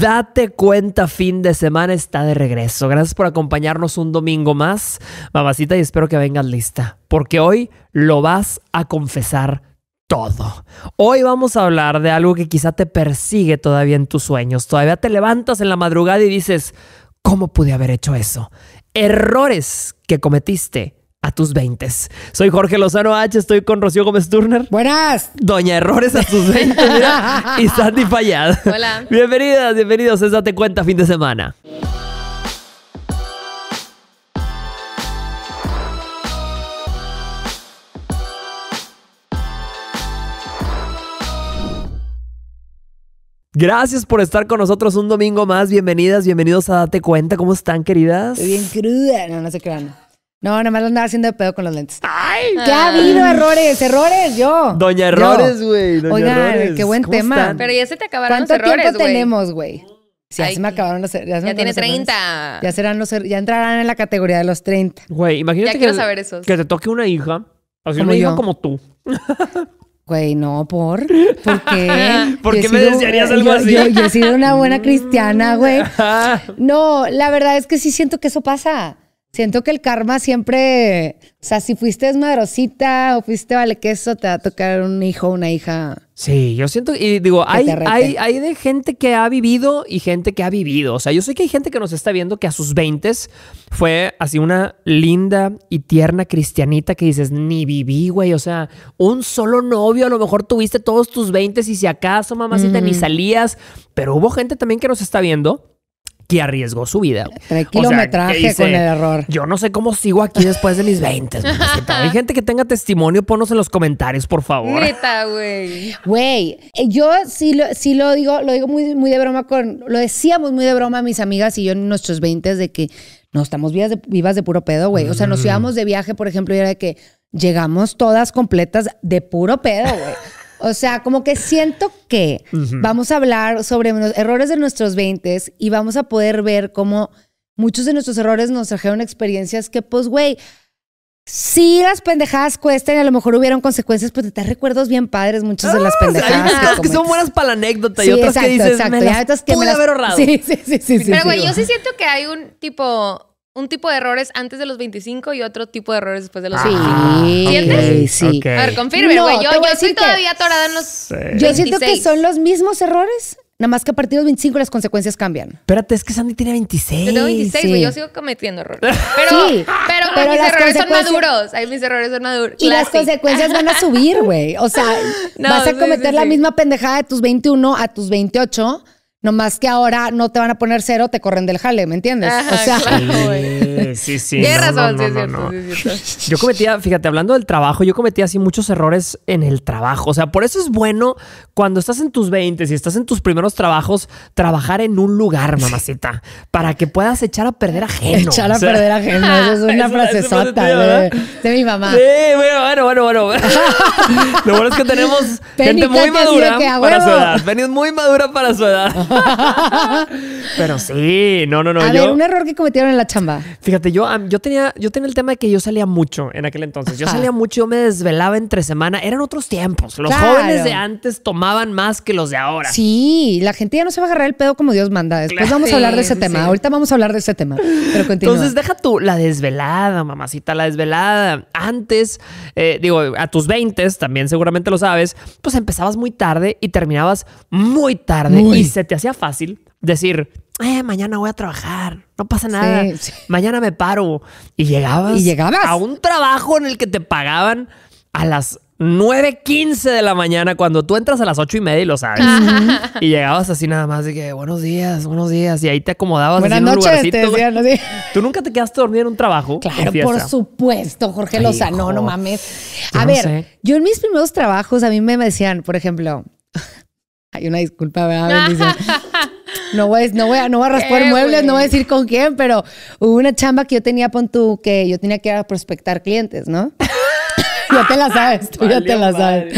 Date cuenta, fin de semana está de regreso. Gracias por acompañarnos un domingo más, mamacita, y espero que vengas lista, porque hoy lo vas a confesar todo. Hoy vamos a hablar de algo que quizá te persigue todavía en tus sueños. Todavía te levantas en la madrugada y dices, ¿cómo pude haber hecho eso? Errores que cometiste a tus 20. Soy Jorge Lozano H, estoy con Rocío Gómez Turner. Buenas. Doña Errores a tus 20 y Sandy Fallad. Hola. Bienvenidas, bienvenidos es Date Cuenta fin de semana. Gracias por estar con nosotros un domingo más. Bienvenidas, bienvenidos a Date Cuenta. ¿Cómo están, queridas? Estoy bien cruda. No, no se crean. No, nada más lo andaba haciendo de pedo con los lentes. ¡Ay! ¿Qué ha habido errores? ¡Errores! Yo. Doña Errores, güey. Oigan, qué buen tema. Pero ya se te acabaron los errores, ¿Cuánto tiempo tenemos, güey? Sí, ya se me acabaron los. Er- ya, ya tiene 30. Ya serán los. Er- ya entrarán en la categoría de los 30. Güey, imagínate ya que, saber esos. que te toque una hija. Así una hija como tú. Güey, no, ¿por? ¿Por qué? ¿Por qué me desearías algo así? yo he sido una buena cristiana, güey. No, la verdad es que sí siento que eso pasa. Siento que el karma siempre, o sea, si fuiste madrosita o fuiste vale queso, te va a tocar un hijo o una hija. Sí, yo siento, y digo, hay, de gente que ha vivido y gente que ha vivido. O sea, yo sé que hay gente que nos está viendo que a sus 20 fue así una linda y tierna cristianita que dices, ni viví, güey. O sea, un solo novio, a lo mejor tuviste todos tus 20 y si acaso, mamá ni salías. Pero hubo gente también que nos está viendo que arriesgó su vida. Trae kilometraje con el error. Yo no sé cómo sigo aquí después de mis 20. Hay gente que tenga testimonio, ponos en los comentarios, por favor. Neta, güey. Güey, eh, yo sí lo, sí lo digo, lo digo muy, de broma con, lo decíamos muy de broma mis amigas y yo en nuestros 20 de que no estamos vivas de, vivas de puro pedo, güey. O sea, nos mm. íbamos de viaje, por ejemplo, y era de que llegamos todas completas de puro pedo, güey. O sea, como que siento que vamos a hablar sobre los errores de nuestros veintes y vamos a poder ver cómo muchos de nuestros errores nos trajeron experiencias que, pues, güey, sí las pendejadas cuestan y a lo mejor hubieron consecuencias, pues te recuerdos bien padres muchas de las ah, pendejadas. Hay que, que son buenas para la anécdota y otras que dices, exacto. me las, que me las... haber ahorrado. sí. sí, sí Pero, güey, yo sí siento que hay un tipo un tipo de errores antes de los 25 y otro tipo de errores después de los 25. Ah, sí, Sí. A ver, confirme, güey. yo, yo estoy todavía atorada en los. 26. Yo siento que son los mismos errores, nada más que a partir de los 25 las consecuencias cambian. Espérate, es que Sandy tiene 26. Yo tengo 26, güey. Yo sigo cometiendo errores. Pero, sí, pero, mis errores son maduros. Ay, mis errores son maduros. Y las consecuencias van a subir, güey. O sea, vas a cometer la misma pendejada de tus 21 a tus 28 Nomás que ahora no te van a poner cero, te corren del jale, ¿me entiendes? o sea, Sí, sí, Tienes razón, sí, es cierto, Yo cometía, fíjate, hablando del trabajo, yo cometía así muchos errores en el trabajo. O sea, por eso es bueno cuando estás en tus 20 y estás en tus primeros trabajos, trabajar en un lugar, mamacita, para que puedas echar a perder a gente. Echar a perder ajeno, eso es una frase de, de, mi mamá. Sí, bueno, bueno, bueno. bueno. Lo bueno es que tenemos gente muy madura para su edad. Venís muy madura para su edad. Pero sí, no, no, no. A ver, un error que cometieron en la chamba. Fíjate, yo, yo, tenía, yo tenía el tema de que yo salía mucho en aquel entonces. Yo salía mucho, yo me desvelaba entre semana. Eran otros tiempos. Los jóvenes de antes tomaban más que los de ahora. Sí, la gente ya no se va a agarrar el pedo como Dios manda. Después vamos a hablar de ese tema. Ahorita vamos a hablar de ese tema. Pero continúa. Entonces, deja tú la desvelada, mamacita, la desvelada. Antes, eh, digo, a tus 20 también seguramente lo sabes, pues empezabas muy tarde y terminabas muy tarde. Y se te hacía fácil decir eh, mañana voy a trabajar, no pasa nada, mañana me paro. Y llegabas, a un trabajo en el que te pagaban a las 9.15 de la mañana, cuando tú entras a las 8 y media y lo sabes. Y llegabas así nada más de que buenos días, buenos días. Y ahí te acomodabas Buenas en un lugarcito. ¿Tú nunca te quedaste dormido en un trabajo? Claro, por supuesto, Jorge Lozano, no mames. A ver, yo en mis primeros trabajos a mí me decían, por ejemplo, y una disculpa, ¿verdad? No voy, no, voy, no voy a raspar muebles, no voy a decir con quién, pero hubo una chamba que yo tenía, pon que yo tenía que ir a prospectar clientes, ¿no? ya te la sabes, tú ya te la sabes.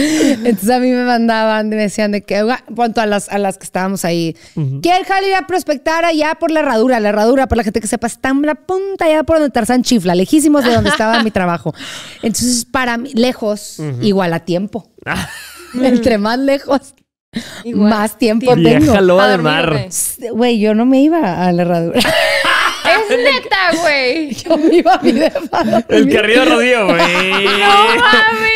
Entonces a mí me mandaban, me decían de que, cuanto a las, a las que estábamos ahí, que el jale a prospectar allá por la herradura? La herradura, para la gente que sepa, está en la punta allá por donde Tarzán chifla, lejísimos de donde estaba mi trabajo. Entonces, para mí, lejos, igual a tiempo. Entre más lejos, más tiempo tengo. a de mar. Güey, yo no me iba a la herradura. neta, güey. Yo me iba a mi depa. El carrillo de Rocío, güey.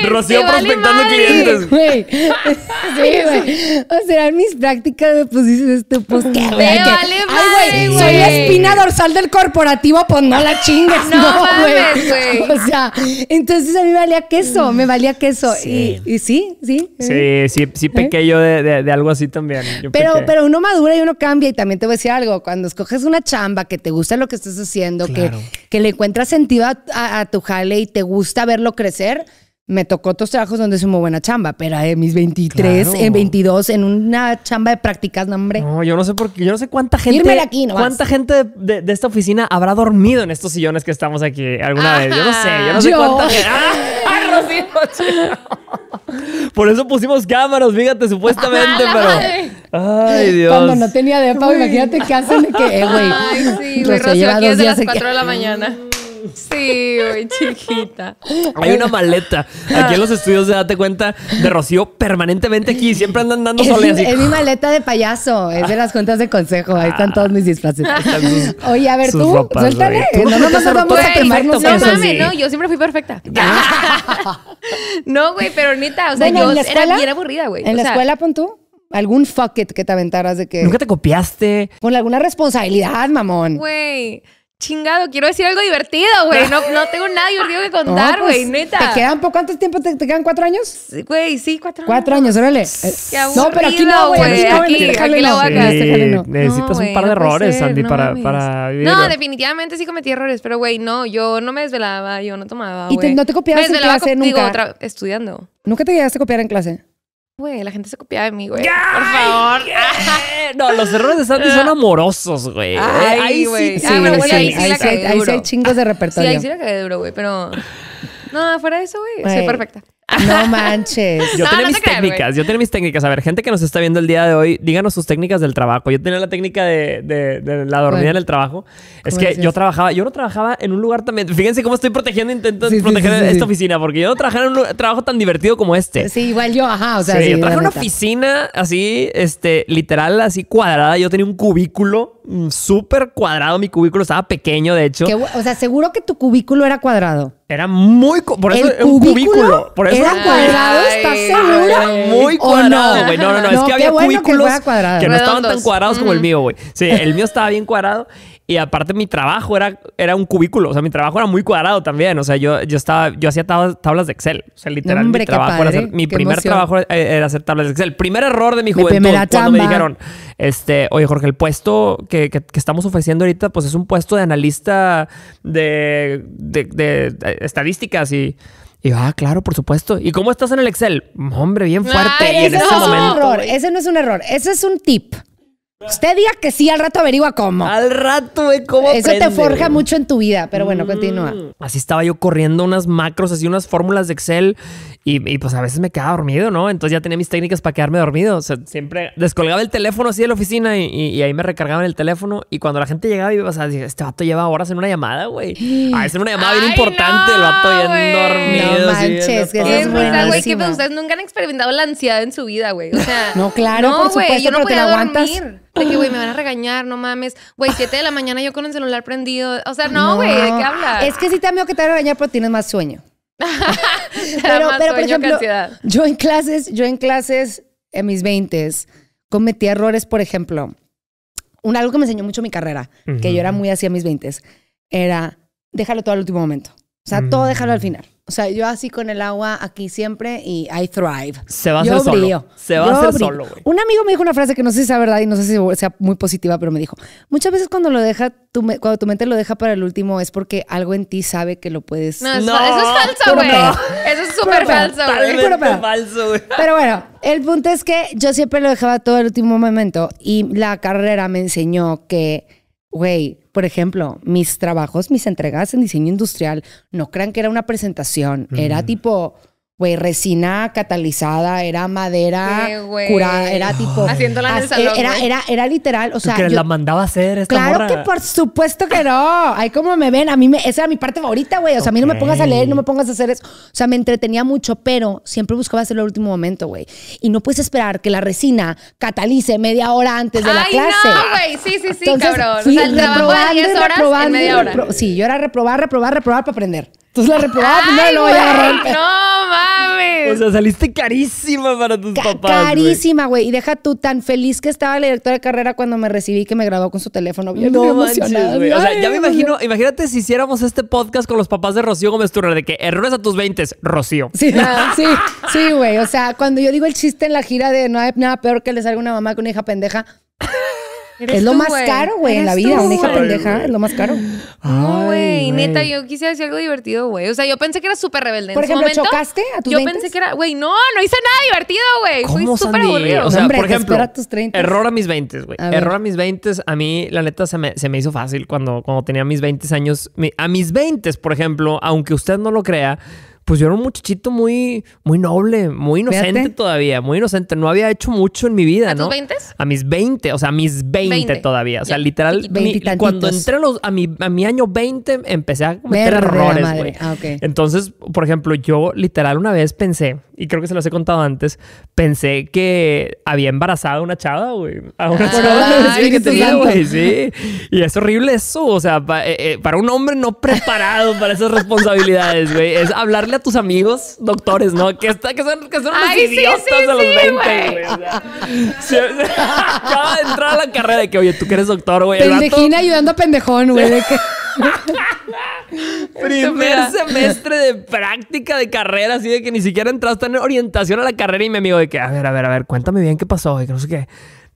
No Rocío prospectando clientes. Güey. Sí, güey. O sea, mis prácticas, de pues, dices tú pues güey. Ay, güey. Soy la espina dorsal del corporativo, pues no la chingues. No, güey. o sea, entonces a mí valía queso, me valía queso. Sí. Y, sí, sí. Sí, sí, sí ¿Eh? pequé de, algo así también. pero, pero uno madura y uno cambia. Y también te voy a decir algo. Cuando escoges una chamba que te gusta lo que estás haciendo, que, que le encuentras sentido a, tu jale y te gusta verlo crecer. Me tocó otros trabajos donde es muy buena chamba, pero eh, en mis 23, en 22, en una chamba de prácticas, no, hombre. No, yo no sé por yo no sé cuánta gente. ¿Cuánta gente de, esta oficina habrá dormido en estos sillones que estamos aquí alguna vez? Yo no sé, yo no sé cuánta Por eso pusimos cámaras, fíjate, supuestamente, pero. Ay, Dios. Cuando no tenía de pago, imagínate qué hacen eh, de que, güey. sí, güey, Rocío, aquí es de las 4 de la mañana. Sí, güey, chiquita. Hay una maleta. Aquí en los estudios de Date Cuenta de Rocío permanentemente aquí. Siempre andan dando sole Es, es, mi maleta de payaso. Es de las juntas de consejo. Ahí están todos mis disfraces. Ah, Oye, a ver, tú, suéltale. no, no, no, no vamos a quemarnos. No mames, no. Yo siempre fui perfecta. Ah. no, güey, pero ahorita. o sea, yo era bien aburrida, güey. ¿En la escuela, pon tú? algún fuck it que te aventaras de que. Nunca te copiaste. Con alguna responsabilidad, mamón. Güey chingado, quiero decir algo divertido, güey. No, no tengo nada divertido que ah, pues, contar, güey, neta. ¿Te quedan poco? ¿Cuánto tiempo te, quedan? ¿Cuatro años? Güey, sí, cuatro años. Cuatro años, órale. Eh, no, pero aquí no, güey. Aquí, aquí, la Necesitas un par de errores, Sandy, para, para vivir. No, definitivamente sí cometí errores, pero güey, no, yo no me desvelaba, yo no tomaba, güey. ¿Y no te copiabas en clase nunca? Digo, otra, estudiando. ¿Nunca te llegaste a copiar en clase? Güey, la gente se copiaba de mí, güey. Por favor. No, los errores de Santi son amorosos, güey. ¿eh? Ay, ahí güey. Ah, sí, ahí sí hay chingos de repertorio. Sí, ahí sí la cagué duro, güey, pero... No, fuera de eso, güey, soy perfecta. No manches. Yo tenía mis técnicas, yo tenía mis técnicas. A ver, gente que nos está viendo el día de hoy, díganos sus técnicas del trabajo. Yo tenía la técnica de, la dormida en el trabajo. Es que yo trabajaba, yo no trabajaba en un lugar también. Fíjense cómo estoy protegiendo, intento proteger esta oficina, porque yo no trabajaba en un trabajo tan divertido como este. Sí, igual yo, ajá. yo trabajaba en una oficina así, este, literal, así cuadrada. Yo tenía un cubículo mm, súper cuadrado. Mi cubículo estaba pequeño, de hecho. o sea, seguro que tu cubículo era cuadrado. Era muy. Por eso era un cubículo. Por eso era cuadrado, ¿estás segura? muy cuadrado, güey. No? no? no, es que había cubículos que, no estaban tan cuadrados como el mío, güey. Sí, el mío estaba bien cuadrado y aparte mi trabajo era, era un cubículo, o sea, mi trabajo era muy cuadrado también, o sea, yo, yo, estaba, yo hacía tablas de Excel, o sea, literalmente mi, primer trabajo era hacer tablas de Excel. El Primer error de mi juventud cuando me dijeron, este, oye Jorge, el puesto que, estamos ofreciendo ahorita, pues es un puesto de analista de, estadísticas y... Y yo, ah, claro, por supuesto. ¿Y cómo estás en el Excel? Hombre, bien fuerte. en ese, Ese no es un error. Ese es un tip. Usted diga que sí, al rato averigua cómo. Al rato ve cómo. Eso te forja mucho en tu vida, pero bueno, mm. continúa. Así estaba yo corriendo unas macros, así unas fórmulas de Excel y, y, pues a veces me quedaba dormido, ¿no? Entonces ya tenía mis técnicas para quedarme dormido. O sea, siempre descolgaba el teléfono así de la oficina y, ahí me recargaban el teléfono. Y cuando la gente llegaba, iba, a decir, este vato lleva horas en una llamada, güey. veces en una llamada bien importante. el vato ya dormido. No manches, que es güey, que pues, ustedes nunca han experimentado la ansiedad en su vida, güey. O sea, no, claro, no, por supuesto, yo no podía te aguantas. Dormir. güey, me van a regañar, no mames. Güey, 7 de la mañana yo con el celular prendido. O sea, no, güey, ¿de qué hablas? Es que sí te amigo que te van a regañar, pero tienes más sueño. pero, por ejemplo, yo en clases, yo en clases en mis 20 cometí errores, por ejemplo, un, algo que me enseñó mucho mi carrera, que yo era muy así a mis 20 era déjalo todo al último momento. O sea, todo mm. déjalo al final. O sea, yo así con el agua aquí siempre y I thrive. Se va a hacer solo. Se va a hacer solo, güey. Un amigo me dijo una frase que no sé si sea verdad y no sé si sea muy positiva, pero me dijo, muchas veces cuando lo deja, cuando tu mente lo deja para el último es porque algo en ti sabe que lo puedes... No, eso es falso, güey. Eso es súper falso, güey. falso, güey. Pero bueno, el punto es que yo siempre lo dejaba todo el último momento y la carrera me enseñó que, güey, por ejemplo, mis trabajos, mis entregas en diseño industrial, no crean que era una presentación, era tipo güey, resina catalizada, era madera curada, era tipo... Haciéndola en el era, era, era, literal, o sea... Que la mandaba hacer esta Claro que por supuesto que no. Ahí como me ven, a mí me, esa era mi parte favorita, güey. O sea, a mí no me pongas a leer, no me pongas a hacer eso. O sea, me entretenía mucho, pero siempre buscaba hacerlo al último momento, güey. Y no puedes esperar que la resina catalice media hora antes de la clase. no, güey. Sí, sí, sí, cabrón. o sea, de 10 horas en media hora. Sí, yo era reprobar, reprobar, reprobar para aprender. Entonces la reprobada, primero no lo voy No mames. O sea, saliste carísima para tus papás. Carísima, güey. Y deja tú tan feliz que estaba la directora de carrera cuando me recibí que me grabó con su teléfono. no emocionada. güey. O sea, ya me imagino, imagínate si hiciéramos este podcast con los papás de Rocío Gómez Turner, de que errores a tus 20, Rocío. Sí, sí, sí, güey. O sea, cuando yo digo el chiste en la gira de no hay nada peor que le salga una mamá con una hija pendeja, es lo más caro, güey, en la vida. una hija pendeja es lo más caro. Ay, güey. Neta, yo quise decir algo divertido, güey. O sea, yo pensé que era súper rebelde. Por ejemplo, su ¿chocaste a tus Yo pensé que era, güey, no, no hice nada divertido, güey. Fui súper aburrido. O sea, por ejemplo, a error a mis 20, güey. Error a mis 20. A mí, la neta, se me, se me hizo fácil cuando, cuando tenía mis 20 años. A mis 20, por ejemplo, aunque usted no lo crea, pues yo era un muchachito muy, muy noble, muy inocente todavía, muy inocente. No había hecho mucho en mi vida, ¿no? ¿A mis 20? A mis 20, o sea, a mis 20, todavía. O sea, literal, cuando entré a, mi, a mi año 20 empecé a cometer errores, güey. Ah, Entonces, por ejemplo, yo literal una vez pensé, y creo que se los he contado antes, pensé que había embarazado a una chava, güey. A una ah, chava güey, sí. Y es horrible eso, o sea, eh, eh, para un hombre no preparado para esas responsabilidades, güey. Es hablarle a tus amigos doctores, ¿no? Que, está, que son, que idiotas De los 20, acaba de entrar a la carrera de que, oye, tú que eres doctor, güey. Pendejina ayudando a pendejón, güey. Este primer semestre de práctica de carrera, así de que ni siquiera entraste en orientación a la carrera y mi amigo de que, a ver, a ver, a ver, cuéntame bien qué pasó y que no sé qué.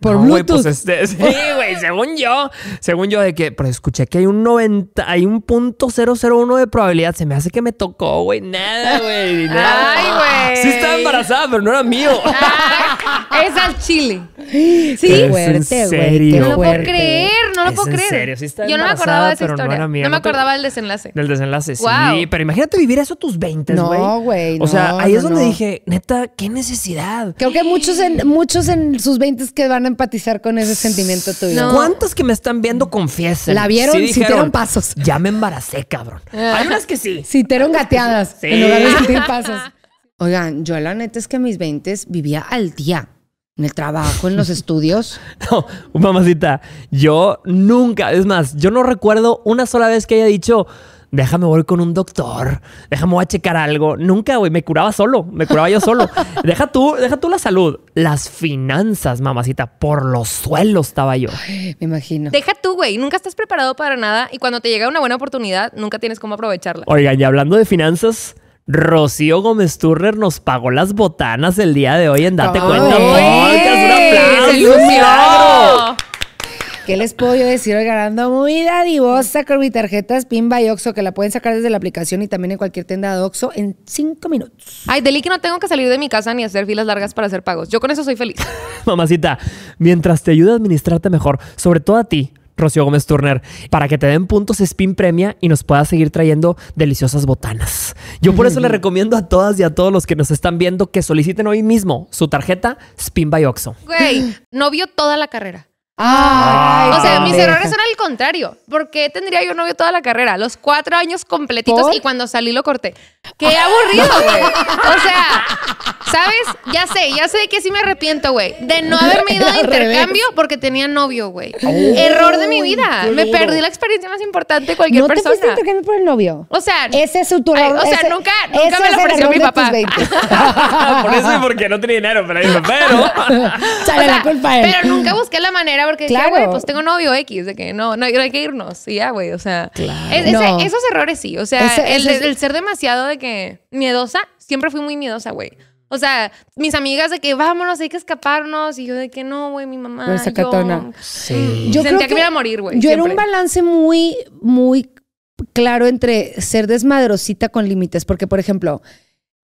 Por pues, Bluetooth. pues este, sí, güey, según yo, según yo de que, pero escuché que hay un 90, hay un punto 001 de probabilidad. Se me hace que me tocó, güey. Nada, güey. Ay, güey. Sí estaba embarazada, pero no era mío. es al chile. Sí, güey. No lo puedo creer, no lo es puedo en creer. Serio, sí está yo no me acordaba de esa historia. No, no me acordaba del desenlace. Del desenlace, wow. sí. Pero imagínate vivir eso a tus 20, güey. No, güey. O sea, ahí es donde dije, neta, qué necesidad. Creo que muchos en, muchos en sus 20 que van empatizar con ese sentimiento tuyo. ¿Cuántos que me están viendo confiesen? La vieron, sí pasos. Ya me embaracé, cabrón. Hay unas que sí. Sintieron gateadas sí. en lugar de sentir pasos. Oigan, yo la neta es que a mis 20 vivía al día. En el trabajo, en los estudios. No, mamacita, yo nunca, es más, yo no recuerdo una sola vez que haya dicho, déjame voy con un doctor, déjame voy a checar algo. Nunca, güey, me curaba solo, me curaba yo solo. Deja tú, deja tú la salud, las finanzas, mamacita, por los suelos estaba yo. me imagino. Deja tú, güey, nunca estás preparado para nada y cuando te llega una buena oportunidad, nunca tienes cómo aprovecharla. Oigan, y hablando de finanzas, Rocío Gómez Turner nos pagó las botanas el día de hoy en Date Cuenta ¿Qué les puedo decir? Oigan, ando muy dadivosa con mi tarjeta Spin by Oxo, que la pueden sacar desde la aplicación y también en cualquier tienda de Oxo en cinco minutos. Ay, Deli, que no tengo que salir de mi casa ni hacer filas largas para hacer pagos. Yo con eso soy feliz. Mamacita, mientras te ayude a administrarte mejor, sobre todo a ti, Rocío Gómez Turner, para que te den puntos Spin Premia y nos puedas seguir trayendo deliciosas botanas. Yo por eso le recomiendo a todas y a todos los que nos están viendo que soliciten hoy mismo su tarjeta Spin by Oxo. Güey, no vio toda la carrera o sea, mis errores son al contrario. ¿Por qué tendría yo novio toda la carrera? Los cuatro años completitos y cuando salí lo corté. ¡Qué aburrido, güey! O sea, ¿sabes? Ya sé, ya sé que sí me arrepiento, güey. De no haberme ido a intercambio porque tenía novio, güey. Oh, error de mi vida. Me perdí la experiencia más importante de cualquier persona. ¿No te por el novio? O sea... Ese es su turno. o sea, nunca, nunca me lo ofreció mi papá. por eso es porque no tenía dinero pero... Pero nunca busqué la manera porque claro. güey, pues tengo novio X, de que no, no, hay que irnos. Y ya, güey, o sea. Esos errores sí, o sea, el, ser demasiado de que miedosa, siempre fui muy miedosa, güey. O sea, mis amigas de que vámonos, hay que escaparnos. Y yo de que no, güey, mi mamá. Esa yo, sí. Mm. yo sentía que, me iba a morir, güey. Yo era un balance muy, muy claro entre ser desmadrosita con límites. Porque, por ejemplo,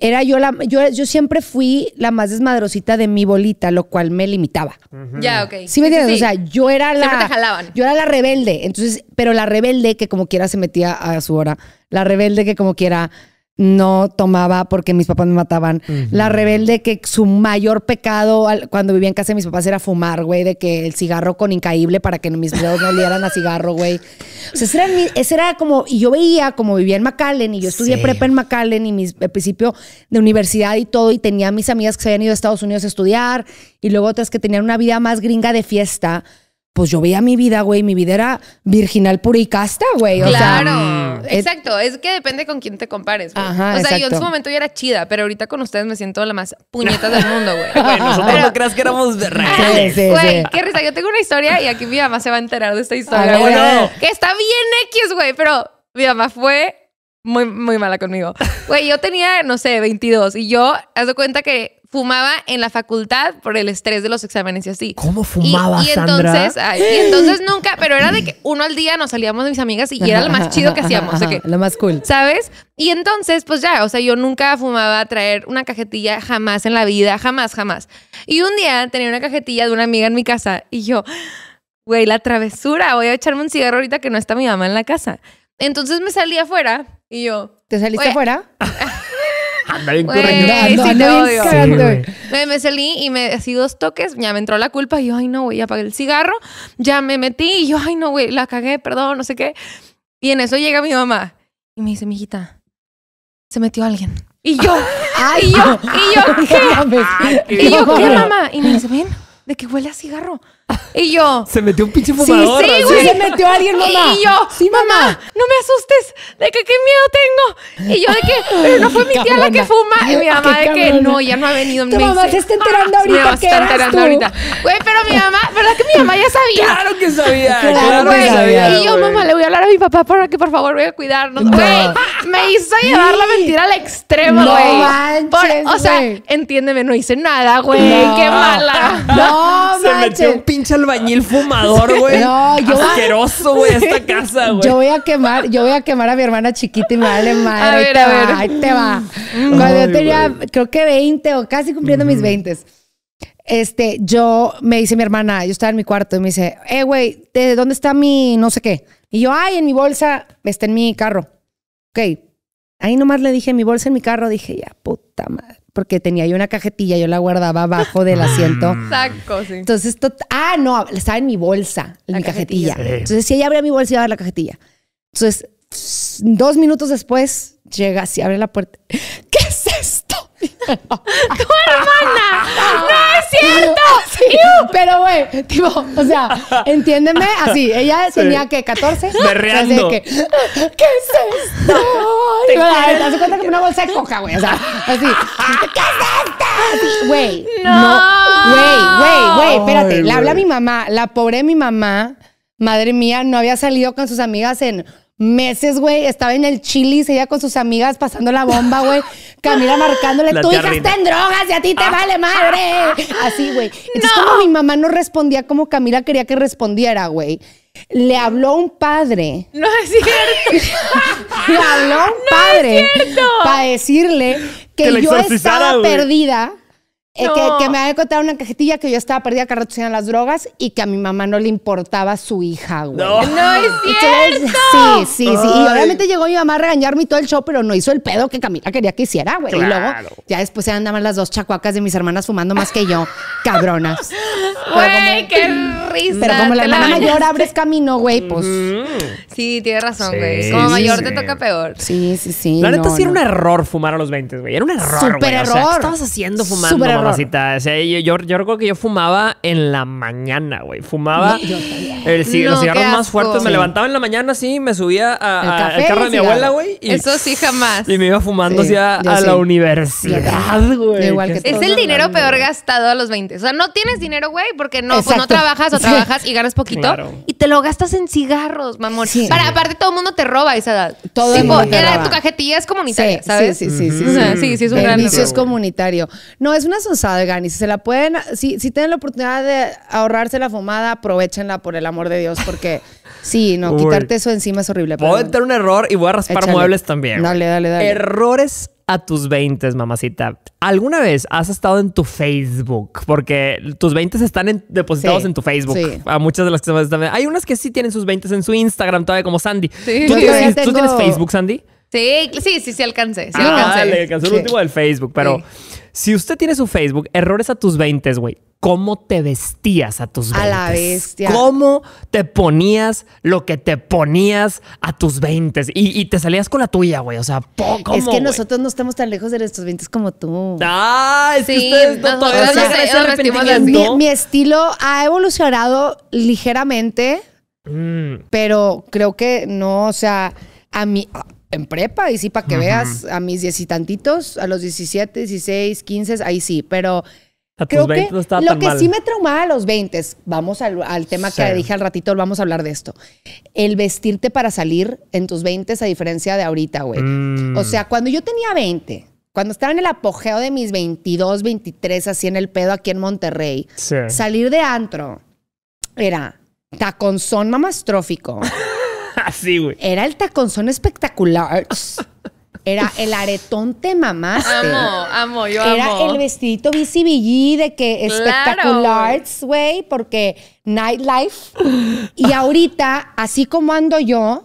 era yo la, yo, siempre fui la más desmadrosita de mi bolita, lo cual me limitaba. Ya, ok. Sí, me entiendes, o sea, yo era la. Yo era la rebelde. Entonces, pero la rebelde que como quiera se metía a su hora. La rebelde que como quiera no tomaba porque mis papás me mataban. La rebelde que su mayor pecado cuando vivía en casa de mis papás era fumar, güey, de que el cigarro con incaíble para que mis dedos no olieran a cigarro, güey. O sea, ese era, como, y yo veía como vivía en McAllen y yo estudié prepa en McAllen y mis, al principio de universidad y todo, y tenía mis amigas que se habían ido a Estados Unidos a estudiar y luego otras que tenían una vida más gringa de fiesta pues yo veía mi vida, güey, mi vida era virginal pura y casta, güey. Claro, mm, exacto, es... que depende con quién te compares. Güey. Ajá, o sea, yo en su momento yo era chida, pero ahorita con ustedes me siento la más puñeta del mundo, güey. nosotros no creas que éramos de Güey, qué risa, yo tengo una historia y aquí mi mamá se va a enterar de esta historia, Que está bien X, güey, pero mi mamá fue muy, muy mala conmigo. Güey, yo tenía, no sé, 22 y yo, haz de cuenta que fumaba en la facultad por el estrés de los exámenes y así. ¿Cómo fumaba, y, entonces, y entonces nunca, pero era de que uno al día nos salíamos de mis amigas y era lo más chido que hacíamos. lo más cool. ¿Sabes? Y entonces, pues ya, o sea, yo nunca fumaba traer una cajetilla jamás en la vida, jamás, jamás. Y un día tenía una cajetilla de una amiga en mi casa y yo, güey, la travesura, voy a echarme un cigarro ahorita que no está mi mamá en la casa. Entonces me salí afuera y yo. ¿Te saliste afuera? bien Me salí y me así dos toques, ya me entró la culpa. Y yo, ay, no, güey, apagué el cigarro. Ya me metí y yo, ay, no, güey, la cagué, perdón, no sé qué. Y en eso llega mi mamá y me dice, mijita, se metió alguien. Y yo, ay, y yo, y yo, ¿qué? y yo, ¿qué, mamá? Y me dice, ven, ¿de qué huele a cigarro? Y yo. Se metió un pinche fumador. Sí, sí, güey. Se metió alguien, mamá. Y yo, sí, mamá, no me asustes. De que qué miedo tengo. Y yo, de que no fue mi tía la que fuma. Y mi mamá, de que no, ya no ha venido. Tu mamá se está ah, enterando ahorita. Que mamá se está enterando ahorita. Güey, pero mi mamá, ¿verdad que mi mamá ya sabía? Claro que sabía. Claro, que sabía. Y yo, mamá, le voy a hablar a mi papá para que por favor voy a cuidarnos. Güey, me hizo llevar la mentira al extremo, güey. No o sea, entiéndeme, no hice nada, güey. Qué mala. No, Se metió un pinche el bañil fumador, güey. No, yo. Asqueroso, güey, esta casa, güey. Yo voy a quemar, yo voy a quemar a mi hermana chiquita y me vale madre. A ver, ahí te va, te mm. va. Cuando yo tenía, creo que 20 o casi cumpliendo mis 20 este, yo me dice mi hermana, yo estaba en mi cuarto y me dice, eh, güey, ¿de dónde está mi no sé qué? Y yo, ay, en mi bolsa, está en mi carro. Ok. Ahí nomás le dije, mi bolsa en mi carro, dije, ya, puta madre porque tenía yo una cajetilla, yo la guardaba abajo del mm. asiento. Exacto, sí. Entonces, ah, no, estaba en mi bolsa, la mi cajetilla. Entonces, si ella abre mi bolsa, iba a la cajetilla. Entonces, dos minutos después, llega, si abre la puerta. ¿Qué ¡Tu hermana! ¡No es cierto! Sí, pero, güey, tipo, o sea, entiéndeme así. Ella tenía que 14. de Que, ¿Qué es esto? Te das cuenta que una bolsa de coca, güey. O sea, así. ¿Qué es esto? Güey. No. Güey, güey, güey. Espérate. La le habla mi mamá. La pobre mi mamá. Madre mía, no había salido con sus amigas en meses, güey. Estaba en el Chili, seguía con sus amigas pasando la bomba, güey. Camila marcándole, tu hija está en drogas y a ti te ah. vale madre. Así, güey. Entonces, como mi mamá no respondía como Camila quería que respondiera, güey. Le habló un padre. No es cierto. Le habló un padre, no es cierto, Para decirle que, yo estaba perdida eh, que, me había contado una cajetilla que yo estaba perdida que las drogas y que a mi mamá no le importaba su hija, güey. No, es cierto. sí, sí, sí. Y obviamente llegó mi mamá a regañarme y todo el show, pero no hizo el pedo que Camila quería que hiciera, güey. Y luego ya después se andaban las dos chacuacas de mis hermanas fumando más que yo, cabronas. Güey, qué risa. Pero como la hermana mayor abres camino, güey, pues. Mm. Sí, tienes razón, güey. como mayor te toca peor. Sí, sí, sí. La neta sí era un error fumar a los 20, güey. Era un error, Súper error. ¿Qué estabas haciendo fumando? yo, recuerdo que yo fumaba en la mañana, güey. Fumaba. el, cigarro los cigarros más fuertes. Me levantaba en la mañana así, me subía al carro de mi abuela, güey. Eso sí, jamás. Y me iba fumando hacia a la universidad, güey. Es el dinero peor gastado a los 20. O sea, no tienes dinero, güey, porque no, pues, no trabajas o trabajas y ganas poquito. Y te lo gastas en cigarros, mamón. Para, aparte, todo el mundo te roba esa edad. Todo el mundo. Era tu cajetilla es comunitaria, ¿sabes? Sí, sí, sí. Sí, sí, es un gran. es comunitario. No, es una sociedad Salgan. Gani. Si se la pueden, si, tienen la oportunidad de ahorrarse la fumada, aprovechenla por el amor de Dios, porque sí, no, quitarte eso encima es horrible. Puedo meter un error y voy a raspar muebles también. Dale, dale, dale. Errores a tus 20, mamacita. ¿Alguna vez has estado en tu Facebook? Porque tus 20 están depositados en tu Facebook. A muchas de las que también. Hay unas que sí tienen sus 20 en su Instagram todavía, como Sandy. ¿Tú, tienes, Facebook, Sandy? Sí, sí, sí, sí alcancé. Sí ah, le alcanzó el último del Facebook, pero. Si usted tiene su Facebook, errores a tus 20, güey. ¿Cómo te vestías a tus 20? A la bestia. ¿Cómo te ponías lo que te ponías a tus 20? Y, te salías con la tuya, güey. O sea, poco. Es que nosotros no estamos tan lejos de nuestros 20 como tú. Ah, es sí, que ustedes todavía no se mi, estilo ha evolucionado ligeramente, mm. pero creo que no, o sea, a mí en prepa, y sí, para que veas, a mis diez y tantitos, a los 17, 16, 15, ahí sí, pero creo que lo que sí me traumaba a los 20, vamos al, tema que que dije al ratito, vamos a hablar de esto. El vestirte para salir en tus 20 a diferencia de ahorita, güey. Mm. O sea, cuando yo tenía 20, cuando estaba en el apogeo de mis 22, 23, así en el pedo aquí en Monterrey, salir de antro era taconzón mamastrófico. Así, güey. Era el taconzón espectacular. Era el aretón te mamaste. Amo, amo, yo Era el vestidito BCBG de que espectacular, güey, porque nightlife. Y ahorita, así como ando yo,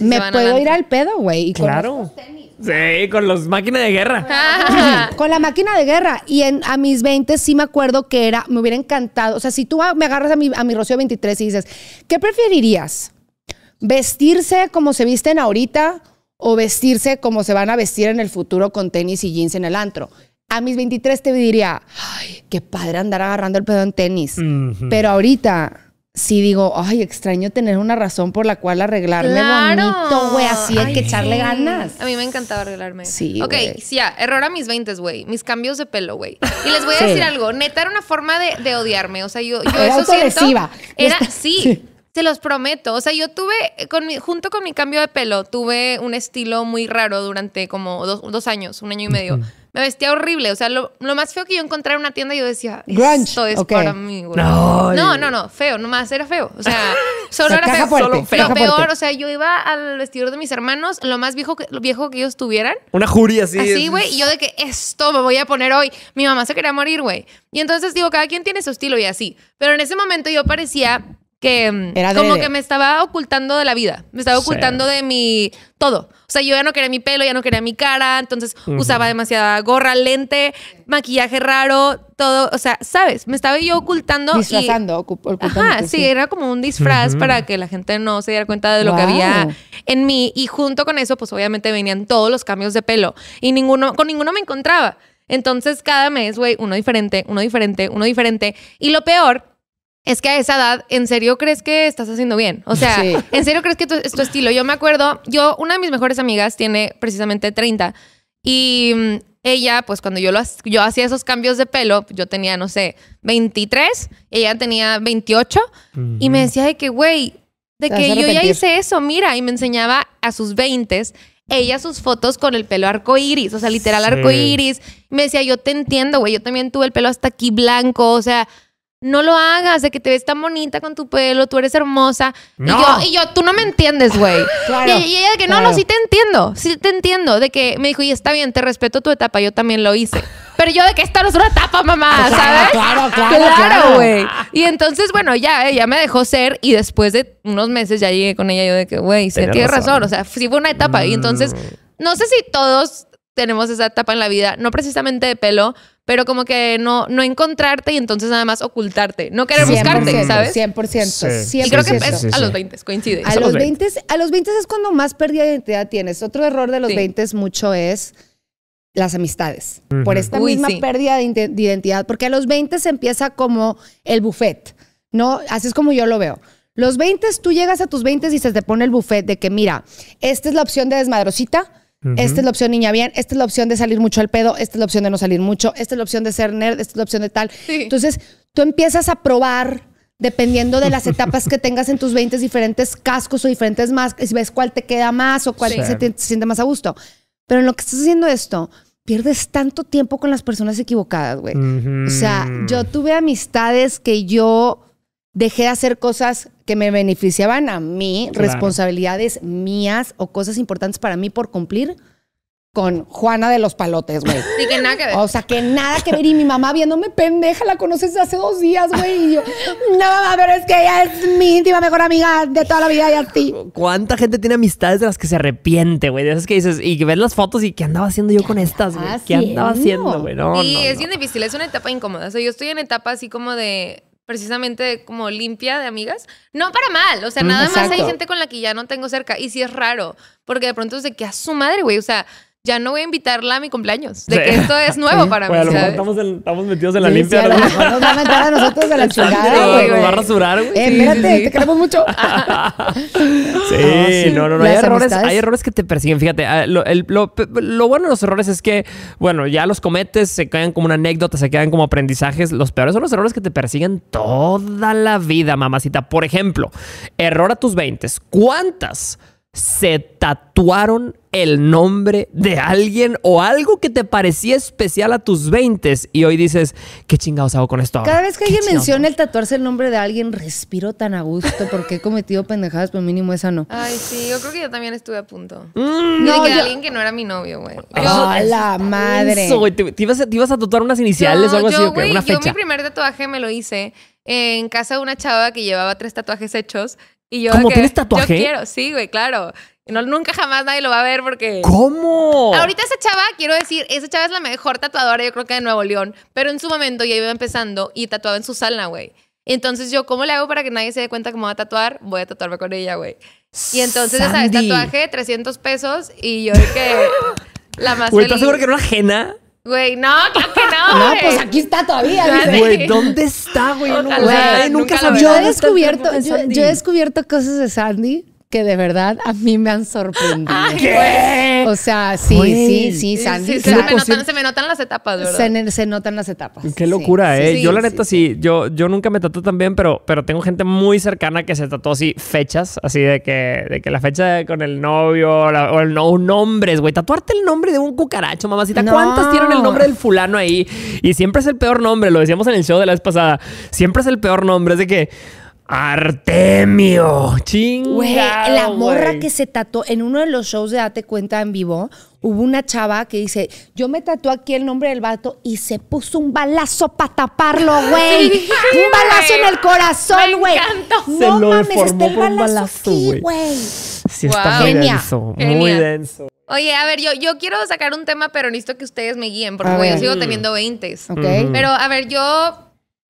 me puedo ir al pedo, güey. Claro. Con Sí, con los máquinas de guerra. Ah. con la máquina de guerra. Y en, a mis 20 sí me acuerdo que era, me hubiera encantado. O sea, si tú me agarras a mi, a mi Rocío 23 y dices, ¿qué preferirías? vestirse como se visten ahorita o vestirse como se van a vestir en el futuro con tenis y jeans en el antro. A mis 23 te diría, ay, qué padre andar agarrando el pedo en tenis. Pero ahorita sí digo, ay, extraño tener una razón por la cual arreglarme claro. bonito, güey, así hay que echarle ganas. A mí me encantaba arreglarme. Sí. Ok, sí, ya, error a mis 20, güey, mis cambios de pelo, güey. Y les voy a decir algo, neta era una forma de, odiarme, o sea, yo, yo eso siento, Era, sí. Se los prometo. O sea, yo tuve, eh, junto con mi cambio de pelo, tuve un estilo muy raro durante como dos, años, un año y medio. Me vestía horrible. O sea, lo, más feo que yo encontré en una tienda, yo decía, esto es para mí, güey. No, no, no, feo, nomás era feo. O sea, solo era feo. Lo peor, o sea, yo iba al vestidor de mis hermanos, lo más viejo que, lo viejo que ellos tuvieran. Una jury así. Así, güey, y yo de que esto me voy a poner hoy. Mi mamá se quería morir, güey. Y entonces digo, cada quien tiene su estilo y así. Pero en ese momento yo parecía que como que me estaba ocultando de la vida, me estaba ocultando de mi todo. O sea, yo ya no quería mi pelo, ya no quería mi cara, entonces usaba demasiada gorra, lente, maquillaje raro, todo, o sea, ¿sabes? Me estaba yo ocultando. Disfrazando, y... ocultando. Ajá, pues, sí, era como un disfraz para que la gente no se diera cuenta de lo que había en mí. Y junto con eso, pues obviamente venían todos los cambios de pelo y ninguno, con ninguno me encontraba. Entonces, cada mes, güey, uno diferente, uno diferente, uno diferente. Y lo peor es que a esa edad, ¿en serio crees que estás haciendo bien? O sea, ¿en serio crees que tu, es tu estilo? Yo me acuerdo, yo, una de mis mejores amigas tiene precisamente 30 y mm, ella, pues cuando yo, lo, hacía esos cambios de pelo, yo tenía, no sé, 23, ella tenía 28 y me decía de que, güey, de que yo ya hice eso, mira, y me enseñaba a sus 20 ella sus fotos con el pelo arcoíris, o sea, literal arco arcoíris. Me decía, yo te entiendo, güey, yo también tuve el pelo hasta aquí blanco, o sea, no lo hagas, de que te ves tan bonita con tu pelo, tú eres hermosa. Y, yo, tú no me entiendes, güey. y, ella de que, no, no, sí te entiendo, sí te entiendo. De que me dijo, y está bien, te respeto tu etapa, yo también lo hice. Pero yo de que esta no es una etapa, mamá, ¿sabes? Claro, claro, claro. güey. Y entonces, bueno, ya, ella me dejó ser y después de unos meses ya llegué con ella yo de que, güey, sí, tienes razón. O sea, sí fue una etapa. Y entonces, mm. no sé si todos tenemos esa etapa en la vida, no precisamente de pelo, pero como que no, no encontrarte y entonces nada más ocultarte, no querer buscarte, ¿sabes? 100%, 100%. y creo que es a los 20, coincide. A, los 20, a los 20 es cuando más pérdida de identidad tienes. Otro error de los 20 mucho es las amistades, por esta misma pérdida de identidad, porque a los 20 se empieza como el buffet, ¿no? Así es como yo lo veo. Los 20 tú llegas a tus 20 y se te pone el buffet de que, mira, esta es la opción de desmadrosita, esta es la opción niña bien, esta es la opción de salir mucho al pedo, esta es la opción de no salir mucho, esta es la opción de ser nerd, esta es la opción de tal. Entonces, tú empiezas a probar dependiendo de las etapas que tengas en tus 20 diferentes cascos o diferentes más, máscaras, ves cuál te queda más o cuál se te, siente más a gusto. Pero en lo que estás haciendo esto, pierdes tanto tiempo con las personas equivocadas, güey. O sea, yo tuve amistades que yo dejé de hacer cosas que me beneficiaban a mí, responsabilidades mías o cosas importantes para mí por cumplir con Juana de los Palotes, güey. Sí, que nada que ver. O sea, que nada que ver. Y mi mamá viéndome pendeja, la conoces hace dos días, güey. Y yo, no, mamá, pero es que ella es mi íntima mejor amiga de toda la vida y a ti. ¿Cuánta gente tiene amistades de las que se arrepiente, güey? De esas que dices, y ves las fotos y ¿qué andaba haciendo yo con estas, güey? ¿Qué andaba haciendo, güey? No, sí, es bien difícil. Es una etapa incómoda. O sea, yo estoy en etapa así como de precisamente como limpia de amigas. No para mal, o sea, mm, nada más hay gente con la que ya no tengo cerca. Y sí es raro, porque de pronto es de que a su madre, güey, o sea, ya no voy a invitarla a mi cumpleaños. De que esto es nuevo para mí. estamos, metidos en la limpieza. limpia. nos va a meter a nosotros de la chingada. Nos va a rasurar, güey. Eh, espérate, te queremos mucho. Ah, sí, no, no, no. Hay errores, hay errores, que te persiguen. Fíjate, ah, lo, lo, bueno de los errores es que, bueno, ya los cometes, se quedan como una anécdota, se quedan como aprendizajes. Los peores son los errores que te persiguen toda la vida, mamacita. Por ejemplo, error a tus 20. ¿Cuántas? se tatuaron el nombre de alguien o algo que te parecía especial a tus veintes? y hoy dices, ¿qué chingados hago con esto? Cada vez que alguien menciona el tatuarse el nombre de alguien, respiro tan a gusto porque he cometido pendejadas, pero mínimo esa no. Ay, sí, yo creo que yo también estuve a punto. Mm, no, de alguien que no era mi novio, güey. A la madre! Eso, ¿Te, te, ibas a, tatuar unas iniciales o algo así? Wey, una fecha. Yo mi primer tatuaje me lo hice en casa de una chava que llevaba tres tatuajes hechos y yo ¿Cómo tienes tatuaje? quiero, sí, güey, claro. No, nunca jamás nadie lo va a ver porque. ¿Cómo? Ahorita esa chava, quiero decir, esa chava es la mejor tatuadora, yo creo que de Nuevo León. Pero en su momento ya iba empezando y tatuaba en su sala, güey. Entonces yo, ¿cómo le hago para que nadie se dé cuenta cómo va a tatuar? Voy a tatuarme con ella, güey. Y entonces, esa tatuaje, 300 pesos y yo de que. la más. ¿estás seguro que no una ajena? Güey, no, claro que no. No, pues aquí está todavía. Güey, ¿dónde está, güey? nunca, nunca Yo he descubierto, yo, he descubierto cosas de Sandy que de verdad a mí me han sorprendido. ¿Qué? O sea, sí, sí, sí, se, me notan, las etapas, ¿verdad? Se, notan las etapas. Qué locura, ¿eh? yo, la neta, sí. Yo, yo nunca me tatué tan bien, pero, pero tengo gente muy cercana que se tatuó así fechas, así de que, de que la fecha con el novio o el no, nombres, güey. Tatuarte el nombre de un cucaracho, mamacita. ¿Cuántas tienen el nombre del fulano ahí? Y siempre es el peor nombre, lo decíamos en el show de la vez pasada. Siempre es el peor nombre, es de que Artemio. ching güey, la morra que se tatuó en uno de los shows de Date Cuenta en vivo, hubo una chava que dice, yo me tatué aquí el nombre del vato y se puso un balazo para taparlo, güey. un balazo en el corazón, güey. No se mames, está el balazo, aquí, güey. Sí, está muy denso, muy denso. Oye, a ver, yo, yo quiero sacar un tema, pero necesito que ustedes me guíen, porque yo sigo teniendo 20. Okay. Pero, a ver, yo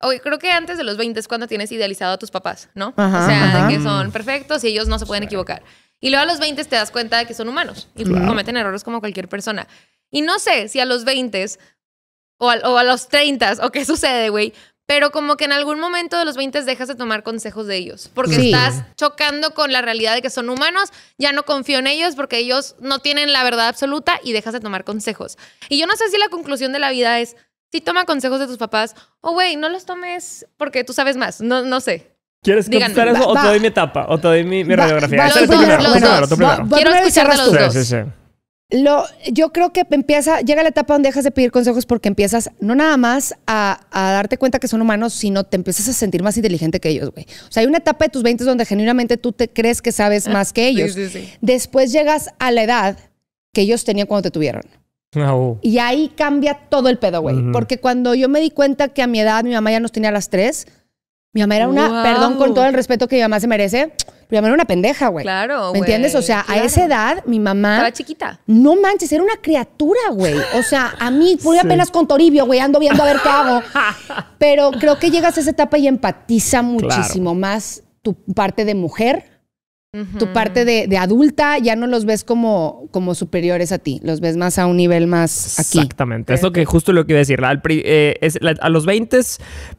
Oye, creo que antes de los 20 es cuando tienes idealizado a tus papás, ¿no? o sea, que son perfectos y ellos no se pueden equivocar. Y luego a los 20 te das cuenta de que son humanos y cometen errores como cualquier persona. Y no sé si a los 20 o a, los 30 o qué sucede, güey, pero como que en algún momento de los 20 dejas de tomar consejos de ellos, porque estás chocando con la realidad de que son humanos, ya no confío en ellos porque ellos no tienen la verdad absoluta y dejas de tomar consejos. Y yo no sé si la conclusión de la vida es, si toma consejos de tus papás o, oh, güey, no los tomes porque tú sabes más. No, no sé. ¿Quieres contestar eso o te doy mi etapa o te doy mi, radiografía? Va, los, dos, los Quiero escuchar los Lo, yo creo que empieza, llega la etapa donde dejas de pedir consejos porque empiezas no nada más a, darte cuenta que son humanos, sino te empiezas a sentir más inteligente que ellos, güey. O sea, hay una etapa de tus 20 donde genuinamente tú te crees que sabes ah, más que ellos. Después llegas a la edad que ellos tenían cuando te tuvieron. Y ahí cambia todo el pedo, güey. Porque cuando yo me di cuenta que a mi edad mi mamá ya nos tenía a las tres, mi mamá era una, perdón con todo el respeto que mi mamá se merece, pero mi mamá era una pendeja, güey. Claro, güey. ¿Me entiendes? O sea, a esa edad mi mamá... Estaba chiquita. No manches, era una criatura, güey. O sea, a mí fui apenas con Toribio, güey, ando viendo a ver qué hago. Pero creo que llegas a esa etapa y empatiza muchísimo más tu parte de mujer tu parte de, adulta ya no los ves como, como superiores a ti, los ves más a un nivel más aquí. Exactamente, eso que justo lo que iba a decir. Eh, es, a los 20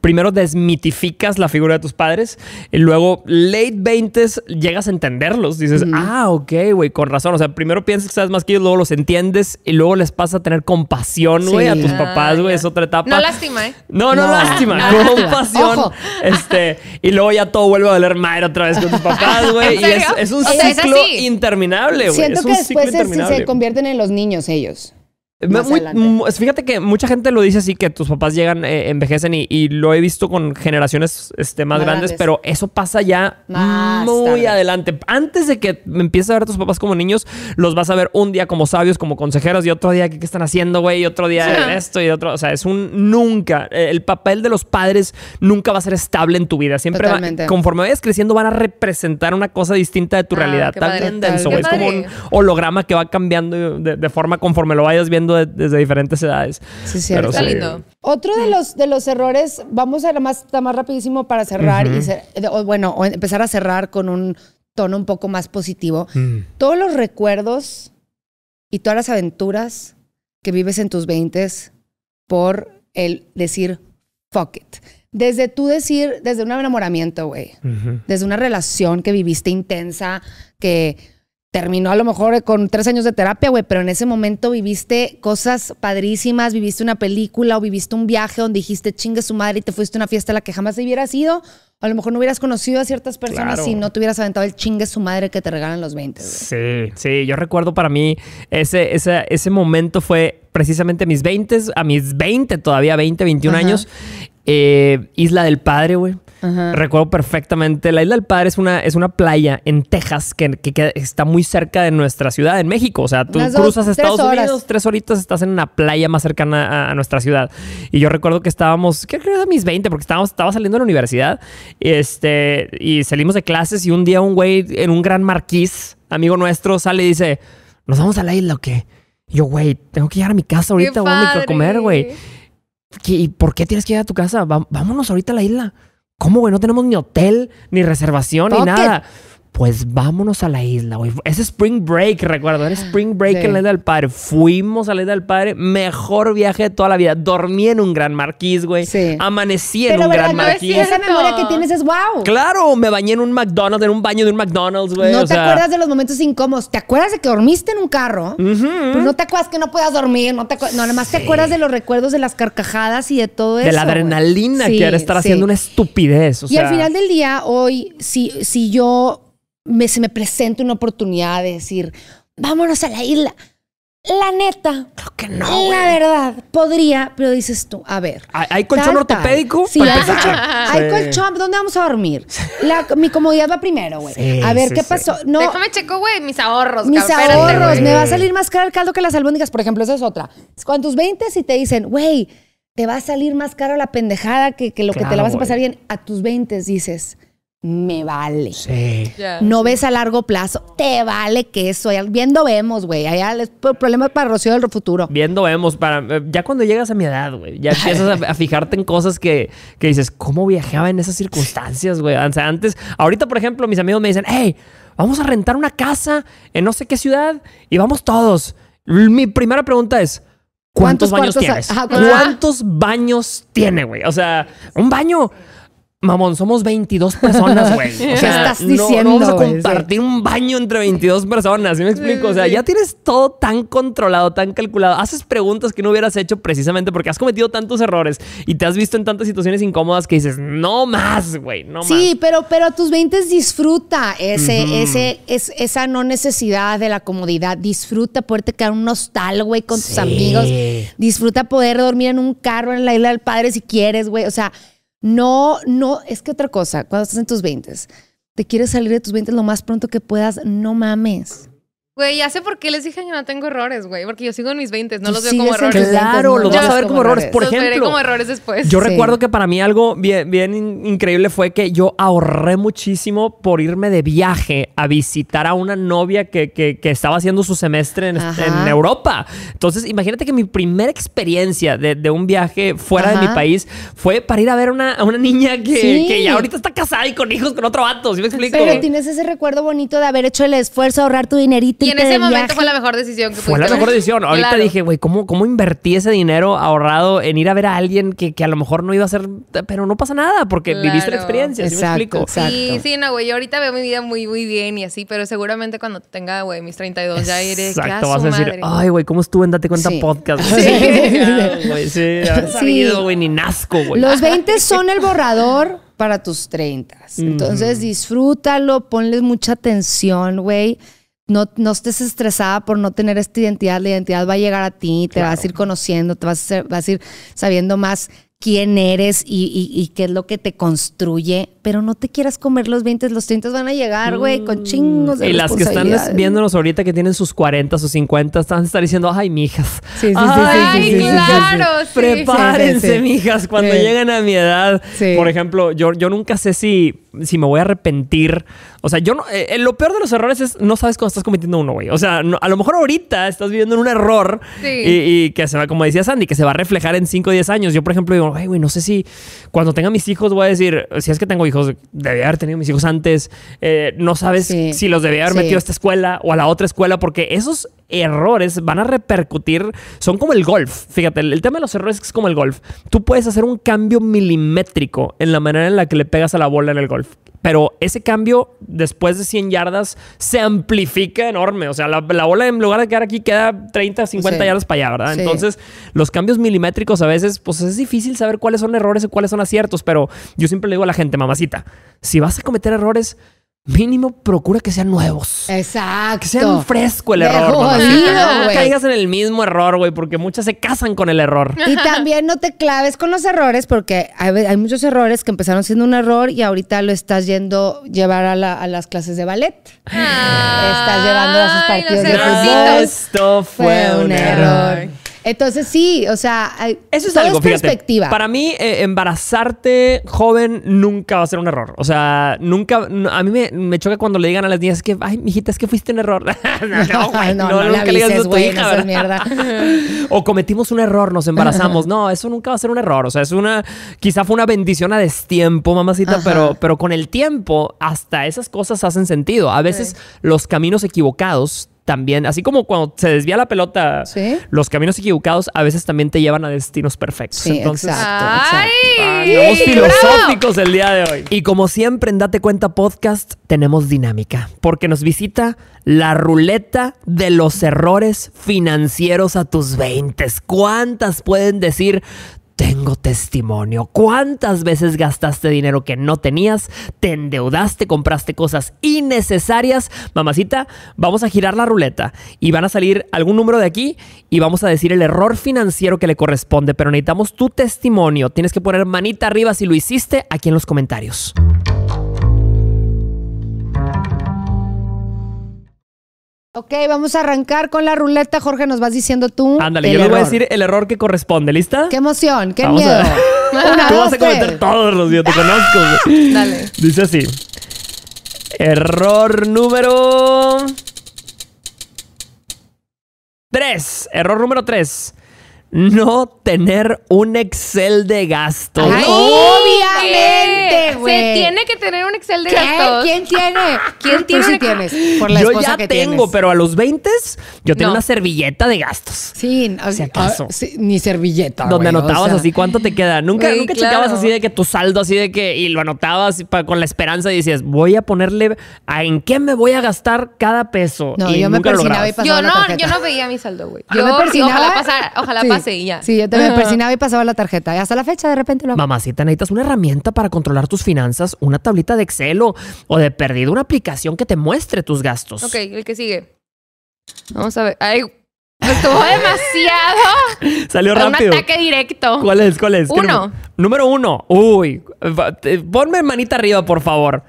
primero desmitificas la figura de tus padres y luego late 20 llegas a entenderlos. Dices, ah, ok, güey, con razón. O sea, primero piensas que sabes más que ellos, luego los entiendes y luego les pasa a tener compasión, güey, a tus ah, papás, güey. Es otra etapa. No lástima, ¿eh? No, no, lástima, compasión. Este, y luego ya todo vuelve a valer madre otra vez con tus papás, güey. y es, un ciclo interminable, Siento que después se, convierten en los niños ellos fíjate que mucha gente lo dice así, que tus papás llegan, eh, envejecen y, lo he visto con generaciones este, más, grandes, pero eso pasa ya muy adelante. Antes de que empieces a ver a tus papás como niños, los vas a ver un día como sabios, como consejeros, y otro día qué, están haciendo, güey, y otro día esto, y otro. O sea, es un nunca. Eh, el papel de los padres nunca va a ser estable en tu vida. Siempre conforme vayas creciendo, van a representar una cosa distinta de tu ah, realidad. Es como un holograma que va cambiando de forma conforme lo vayas viendo desde diferentes edades. Sí, sí, lindo. Otro de los, de los errores, vamos a ir más, más rapidísimo para cerrar, y bueno, o empezar a cerrar con un tono un poco más positivo. Mm. Todos los recuerdos y todas las aventuras que vives en tus veintes por el decir fuck it. Desde tú decir, desde un enamoramiento, güey. Desde una relación que viviste intensa, que terminó a lo mejor con tres años de terapia, güey, pero en ese momento viviste cosas padrísimas, viviste una película o viviste un viaje donde dijiste chingue su madre y te fuiste a una fiesta a la que jamás hubieras ido. A lo mejor no hubieras conocido a ciertas personas si no te hubieras aventado el chingue su madre que te regalan los 20. Sí, sí, yo recuerdo para mí ese, ese, ese momento fue precisamente mis 20, a mis 20, todavía 20, 21 años. Eh, isla del Padre, güey. Recuerdo perfectamente. La Isla del Padre es una, es una playa en Texas que, está muy cerca de nuestra ciudad, en México. O sea, tú cruzas Estados Unidos, tres horitas estás en una playa más cercana a, nuestra ciudad. Y yo recuerdo que estábamos, creo que era mis 20, porque estábamos, estaba saliendo de la universidad este, y salimos de clases. Y un día un güey en un gran marquís, amigo nuestro, sale y dice: ¿Nos vamos a la isla o qué? yo, güey, tengo que llegar a mi casa ahorita, güey, a comer, güey. ¿Y por qué tienes que ir a tu casa? vámonos ahorita a la isla. ¿Cómo, güey? No tenemos ni hotel, ni reservación, ni nada pues vámonos a la isla, güey. Es Spring Break, recuerdo, era Spring Break en la isla del padre. Fuimos a la isla del padre, mejor viaje de toda la vida. Dormí en un gran marquís, güey. Sí. Amanecí en un gran marqués. esa memoria que tienes es wow. Claro, me bañé en un McDonald's, en un baño de un McDonald's, güey. No te acuerdas de los momentos incómodos. ¿Te acuerdas de que dormiste en un carro? Pues no te acuerdas que no puedas dormir, no te nada te acuerdas de los recuerdos de las carcajadas y de todo eso. De la adrenalina que era estar haciendo una estupidez. y al final del día, hoy, si yo me, se me presenta una oportunidad de decir, vámonos a la isla. La neta. Creo que no. La verdad, podría, pero dices tú, a ver. ¿Hay colchón ortopédico? Sí, hay colchón. hay colchón. ¿Dónde vamos a dormir? mi comodidad va primero, güey. a ver, ¿qué pasó? No, Déjame checo, güey, mis ahorros. Mis ahorros. Me va a salir más caro el caldo que las albóndigas, por ejemplo. Esa es otra. Cuando tus 20 y te dicen, güey, te va a salir más caro la pendejada que, lo que te la vas a pasar bien. A tus 20 dices, me vale. Sí. No ves a largo plazo, te vale que eso. Viendo vemos, güey. Allá es problema para Rocío del futuro. Viendo vemos, para eh, ya cuando llegas a mi edad, güey, ya empiezas a, fijarte en cosas que, que, dices, ¿cómo viajaba en esas circunstancias, güey? O sea, antes, ahorita, por ejemplo, mis amigos me dicen, hey, vamos a rentar una casa en no sé qué ciudad y vamos todos. Mi primera pregunta es, ¿cuántos, baños tienes? ¿Cuántos baños tiene, güey? O sea, un baño. Mamón, somos 22 personas, güey. O sea, estás diciendo? vamos a compartir un baño entre 22 personas, ¿sí me explico? O sea, ya tienes todo tan controlado, tan calculado. Haces preguntas que no hubieras hecho precisamente porque has cometido tantos errores y te has visto en tantas situaciones incómodas que dices, no más, güey, no más. Sí, pero, a tus 20 disfruta ese, ese, esa no necesidad de la comodidad. Disfruta poderte quedar un hostal, güey, con tus amigos. Disfruta poder dormir en un carro en la isla del padre si quieres, güey. O sea, no, no, es que otra cosa, cuando estás en tus 20, te quieres salir de tus 20 lo más pronto que puedas, no mames. Güey, ya sé por qué les dije que no tengo errores, güey. Porque yo sigo en mis 20, no los veo como errores. Claro, los vas a ver como errores. Por los ejemplo, veré como errores después. Yo recuerdo que para mí algo bien, bien increíble fue que yo ahorré muchísimo por irme de viaje a visitar a una novia que, que, estaba haciendo su semestre en, Europa. Entonces, imagínate que mi primera experiencia de, un viaje fuera de mi país fue para ir a ver una, a una niña que, ya ahorita está casada y con hijos con otro vato. ¿Sí me explico? Pero tienes ese recuerdo bonito de haber hecho el esfuerzo, A ahorrar tu dinerito y en ese este momento fue la mejor decisión que Fue la mejor decisión. Ahorita dije, güey, ¿cómo, ¿cómo invertí ese dinero ahorrado en ir a ver a alguien que, a lo mejor no iba a ser, pero no pasa nada porque viviste la experiencia, exacto, ¿sí Sí, no, güey, ahorita veo mi vida muy, muy bien y así, pero seguramente cuando tenga, güey, mis 32 ya iré. Exacto, vas a decir, ay, güey, ¿cómo estuvo en Date Cuenta Podcast? Sí, güey, sí, ha salido, güey, ni nazco, güey. Los 20 son el borrador para tus 30. Entonces disfrútalo, ponle mucha atención, güey no, no, estés estresada por no tener esta identidad. La identidad va a llegar a ti, te vas a ir conociendo, te vas a, a ir sabiendo más quién eres y, qué es lo que te construye pero no te quieras comer los 20, los 30 van a llegar, güey, con mm. chingos de Y las que están viéndonos ahorita que tienen sus 40, sus 50, están estar diciendo, ay, mijas. Sí, sí, ay, sí, sí, claro, sí, Prepárense, mijas, cuando lleguen a mi edad. Por ejemplo, yo, yo nunca sé si, si me voy a arrepentir. O sea, yo no, eh, eh, lo peor de los errores es no sabes cuando estás cometiendo uno, güey. O sea, a lo mejor ahorita estás viviendo un error y, y, que se va, como decía Sandy, que se va a reflejar en 5 o 10 años. Yo, por ejemplo, digo, ay, güey, no sé si cuando tenga mis hijos voy a decir, si es que tengo hijos, debía haber tenido mis hijos antes, eh, no sabes si los debía haber metido a esta escuela o a la otra escuela, porque esos errores van a repercutir, son como el golf, fíjate, el tema de los errores es como el golf, tú puedes hacer un cambio milimétrico en la manera en la que le pegas a la bola en el golf. Pero ese cambio después de 100 yardas se amplifica enorme. O sea, la, bola en lugar de quedar aquí queda 30, 50 yardas para allá, ¿verdad? Entonces, los cambios milimétricos a veces, pues es difícil saber cuáles son errores y cuáles son aciertos. Pero yo siempre le digo a la gente, mamacita, si vas a cometer errores, Mínimo, procura que sean nuevos. Exacto. Que un fresco el error. no, caigas en el mismo error, güey, porque muchas se casan con el error. Y también no te claves con los errores, porque hay, muchos errores que empezaron siendo un error y ahorita lo estás yendo llevar a, las clases de ballet. Ah, estás llevando a sus partidos de fútbol. Esto fue, un error. Entonces sí, o sea, eso es algo, perspectiva. para mí eh, embarazarte joven nunca va a ser un error. O sea, nunca a mí me, choca cuando le digan a las niñas que ay, mijita, es que fuiste un error. no, güey, no, no, no, le digas mierda. o cometimos un error, nos embarazamos. No, eso nunca va a ser un error, o sea, es una quizá fue una bendición a destiempo, mamacita, pero pero con el tiempo hasta esas cosas hacen sentido. A veces los caminos equivocados también, así como cuando se desvía la pelota, los caminos equivocados a veces también te llevan a destinos perfectos. Entonces, ay, filosóficos el día de hoy. Y como siempre en Date Cuenta Podcast tenemos dinámica, porque nos visita la ruleta de los errores financieros a tus 20. ¿Cuántas pueden decir tengo testimonio. ¿Cuántas veces gastaste dinero que no tenías? ¿Te endeudaste? ¿Compraste cosas innecesarias? Mamacita, vamos a girar la ruleta y van a salir algún número de aquí y vamos a decir el error financiero que le corresponde, pero necesitamos tu testimonio. Tienes que poner manita arriba si lo hiciste aquí en los comentarios. Ok, vamos a arrancar con la ruleta. Jorge, nos vas diciendo tú. Ándale, yo le voy a decir el error que corresponde. ¿Lista? Qué emoción, qué miedo. tú vas a cometer todos los días, te conozco. Dice así. Error número... Tres. Error número tres no tener un Excel de gasto. ¡Oh! ¡Obviamente! Se tiene que tener un Excel de gasto. ¿Quién tiene? ¿Quién tiene? Tú tienes, por la yo ya tengo, pero a los 20 yo tengo una servilleta de gastos. Sí, acaso. Ah, ni servilleta. Donde anotabas así cuánto te queda. Nunca, así de que tu saldo, así de que. Y lo anotabas con la esperanza y decías, voy a ponerle a en qué me voy a gastar cada peso. No, yo nunca lo persinaba y Yo no, tarjeta. yo no veía mi saldo, güey. Yo, me persinaba. Ojalá pasara, ojalá pase y ya. Sí, yo te me persinaba y pasaba la tarjeta. Y hasta la fecha de repente lo si te necesitas una herramienta para controlar tus finanzas, una tablita de Excel o, de perdido una aplicación que te muestre tus gastos. Ok, el que sigue. Vamos a ver. Ay, estuvo demasiado. Salió rápido. Un ataque directo. ¿Cuál es? ¿Cuál es? Uno. Número uno. Uy, ponme manita arriba, por favor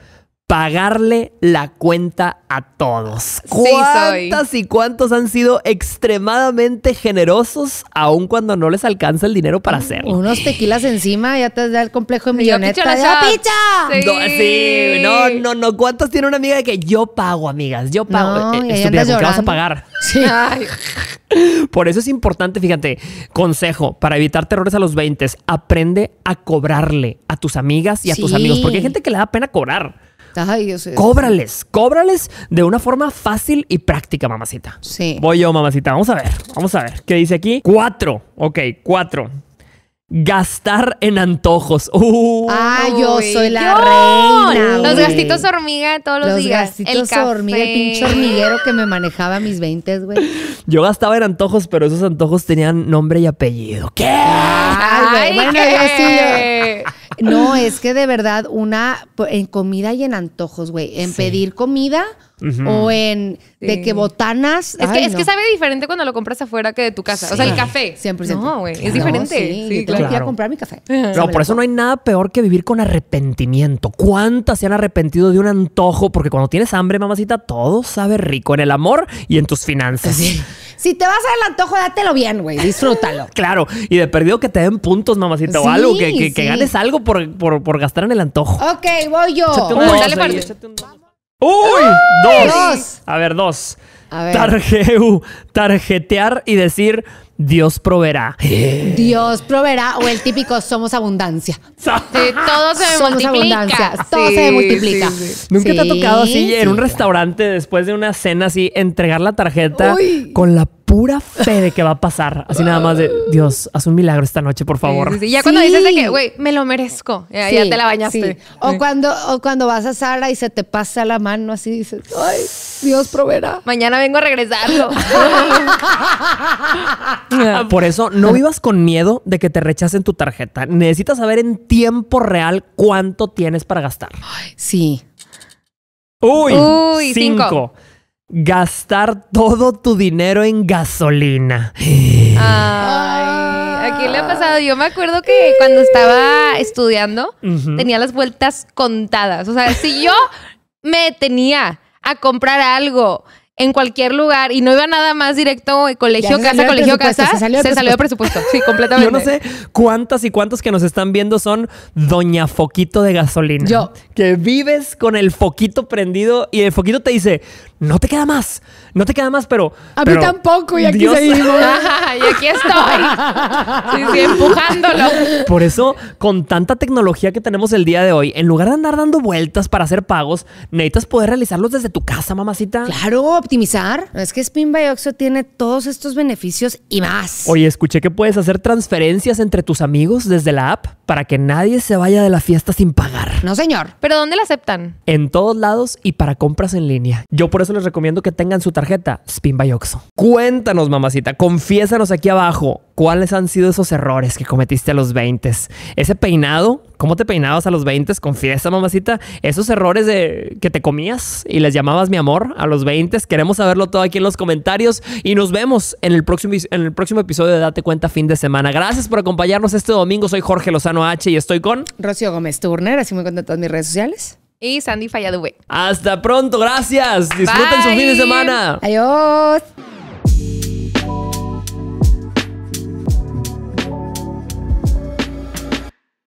pagarle la cuenta a todos. ¿Cuántas y cuántos han sido extremadamente generosos aun cuando no les alcanza el dinero para mm, hacerlo? Unos tequilas encima, ya te da el complejo de milloneta. ¡Yo ah, picha! Sí. No, no, no, no. ¿Cuántos tiene una amiga de que yo pago, amigas? Yo pago. Eh, qué vas a pagar? Por eso es importante, fíjate, consejo para evitar terrores a los 20, aprende a cobrarle a tus amigas y a tus amigos, porque hay gente que le da pena cobrar. Cóbrales, cóbrales de una forma fácil y práctica, mamacita. Sí. Voy yo, mamacita. Vamos a ver, vamos a ver. ¿Qué dice aquí? Cuatro. Ok, cuatro. Gastar en antojos. Uh, ah, yo soy la reina. Los gastitos hormiga todos los, días. Los gastitos el hormiga, el pinche hormiguero que me manejaba a mis 20, güey. Yo gastaba en antojos, pero esos antojos tenían nombre y apellido. ¿Qué? Ay, bueno, qué. yo sí. No, es que de verdad, una pues, en comida y en antojos, güey. En pedir comida o en de que botanas. Es que, sabe diferente cuando lo compras afuera que de tu casa. O sea, el café. siempre güey. Es diferente. No, sí, yo comprar mi café. No, por eso no hay nada peor que vivir con arrepentimiento. ¿Cuántas se han arrepentido de un antojo? Porque cuando tienes hambre, mamacita, todo sabe rico en el amor y en tus finanzas. Si te vas al antojo, dátelo bien, güey. Disfrútalo. claro. Y de perdido que te den puntos, mamacita, o algo. Que, ganes algo por, por, gastar en el antojo. Ok, voy yo. dos, dale Uy, dos. A ver, dos. A ver. Uh, tarjetear y decir Dios proveerá. Eh. Dios proveerá o el típico somos abundancia. todo se multiplica. todo se multiplica. Nunca te ha tocado así en un restaurante después de una cena así entregar la tarjeta con la pura fe de que va a pasar. Así nada más de Dios, haz un milagro esta noche, por favor. Sí, Ya cuando dices de que, güey, me lo merezco, ya, te la bañaste. O, cuando, o cuando vas a sala y se te pasa la mano, así dices, ay, Dios proveerá. Mañana vengo a regresarlo. por eso, no vivas con miedo de que te rechacen tu tarjeta. Necesitas saber en tiempo real cuánto tienes para gastar. sí. Uy, cinco. Gastar todo tu dinero en gasolina. Ay, aquí le ha pasado. Yo me acuerdo que cuando estaba estudiando tenía las vueltas contadas. O sea, si yo me tenía a comprar algo en cualquier lugar y no iba nada más directo de eh, colegio casa colegio casa se salió, presupuesto sí completamente yo no sé cuántas y cuántos que nos están viendo son doña foquito de gasolina yo que vives con el foquito prendido y el foquito te dice no te queda más, no te queda más, pero... A mí tampoco, y aquí y aquí estoy, sí, empujándolo. Por eso, con tanta tecnología que tenemos el día de hoy, en lugar de andar dando vueltas para hacer pagos, necesitas poder realizarlos desde tu casa, mamacita. Claro, optimizar. Es que Spin by tiene todos estos beneficios y más. Oye, escuché que puedes hacer transferencias entre tus amigos desde la app para que nadie se vaya de la fiesta sin pagar. No, señor. ¿Pero dónde la aceptan? En todos lados y para compras en línea. Yo por eso les recomiendo que tengan su tarjeta Spin by Oxo. Cuéntanos, mamacita, confiésanos aquí abajo cuáles han sido esos errores que cometiste a los 20. Ese peinado, ¿cómo te peinabas a los 20? Confiesa, mamacita, esos errores de que te comías y les llamabas mi amor a los 20. Queremos saberlo todo aquí en los comentarios y nos vemos en el próximo, en el próximo episodio de Date Cuenta fin de semana. Gracias por acompañarnos este domingo. Soy Jorge Lozano H y estoy con Rocío Gómez Turner, así me contenta en mis redes sociales y Sandy Falladue. Hasta pronto, gracias. Disfruten su fin de semana. Adiós.